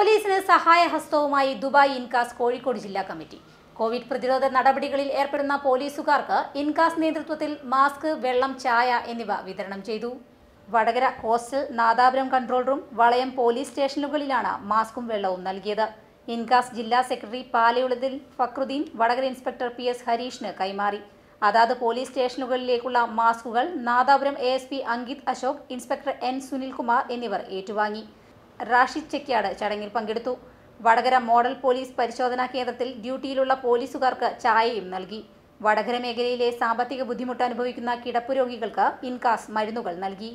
പോലീസിന് സഹായഹസ്തവുമായി ദുബായ് ഇൻകാസ് കോഴിക്കോട് ജില്ലാ committee Covid പ്രതിരോധ നടപടികളിൽ ഏർപ്പെടുന്ന പോലീസുകാർക്ക് ഇൻകാസ് നേതൃത്വത്തിൽ മാസ്ക് വെള്ളം ചായ എന്നിവ വിതരണം ചെയ്തു Vadakara coastal Nadapuram control room Valayam police സ്റ്റേഷനുകളിലാണ് മാസ്കും വെള്ളവും നൽകിയത് ഇൻകാസ് ജില്ലാ സെക്രട്ടറി പാലയുളതിൽ Fakruddin Vadakara inspector P S ഹരീഷിന് കൈമാറി അതാത് പോലീസ് സ്റ്റേഷനുകളിലേക്കുള്ള മാസ്കുകൾ Nadapuram A S P Ankit Ashok inspector N Sunilkumar എന്നിവർ ഏറ്റുവാങ്ങി ചെക്കിയാട് ചടങ്ങിൽ പങ്കെടുത്തു വടകര മോഡൽ പോലീസ് പരിശോധനാ കേന്ദ്രത്തിൽ ഡ്യൂട്ടിയിലുള്ള പോലീസുകാർക്ക് ചായയും നൽകി വടകര മേഖലയിലെ സാമ്പത്തിക ബുദ്ധിമുട്ട് അനുഭവിക്കുന്ന കിടപ്പ് രോഗികൾക്ക് ഇൻകാസ് മരുന്നുകൾ നൽകി